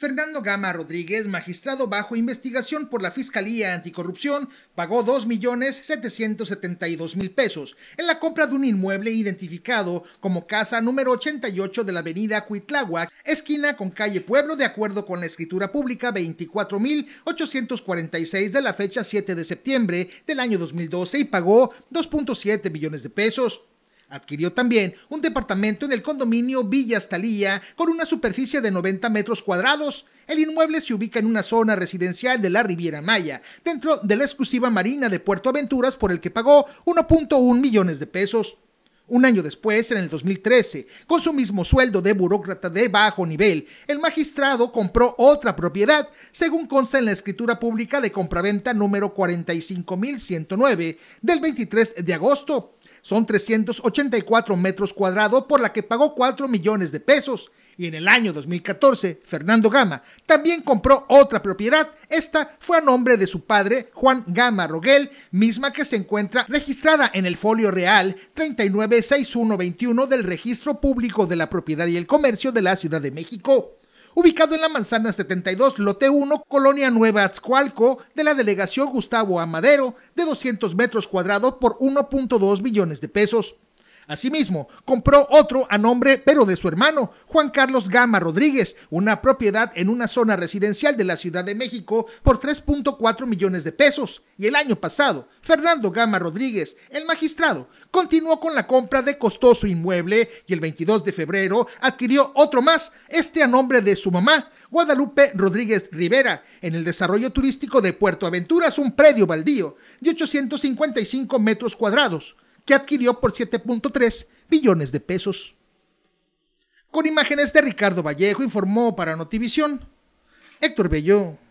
Fernando Gama Rodríguez, magistrado bajo investigación por la Fiscalía Anticorrupción, pagó 2.772.000 pesos en la compra de un inmueble identificado como casa número 88 de la avenida Cuitláhuac, esquina con calle Pueblo, de acuerdo con la escritura pública 24.846 de la fecha 7 de septiembre del año 2012 y pagó 2.7 millones de pesos. Adquirió también un departamento en el condominio Villas Talía con una superficie de 90 metros cuadrados. El inmueble se ubica en una zona residencial de la Riviera Maya, dentro de la exclusiva marina de Puerto Aventuras por el que pagó 1.1 millones de pesos. Un año después, en el 2013, con su mismo sueldo de burócrata de bajo nivel, el magistrado compró otra propiedad, según consta en la escritura pública de compraventa número 45109 del 23 de agosto son 384 metros cuadrados por la que pagó 4 millones de pesos. Y en el año 2014, Fernando Gama también compró otra propiedad. Esta fue a nombre de su padre, Juan Gama Roguel, misma que se encuentra registrada en el folio real 396121 del Registro Público de la Propiedad y el Comercio de la Ciudad de México ubicado en la manzana 72, lote 1, colonia Nueva Azcualco, de la delegación Gustavo Amadero, de 200 metros cuadrados por 1.2 millones de pesos. Asimismo, compró otro a nombre pero de su hermano, Juan Carlos Gama Rodríguez, una propiedad en una zona residencial de la Ciudad de México por 3.4 millones de pesos. Y el año pasado, Fernando Gama Rodríguez, el magistrado, continuó con la compra de costoso inmueble y el 22 de febrero adquirió otro más, este a nombre de su mamá, Guadalupe Rodríguez Rivera, en el desarrollo turístico de Puerto Aventuras, un predio baldío de 855 metros cuadrados que adquirió por 7.3 billones de pesos. Con imágenes de Ricardo Vallejo informó para Notivision. Héctor Bello.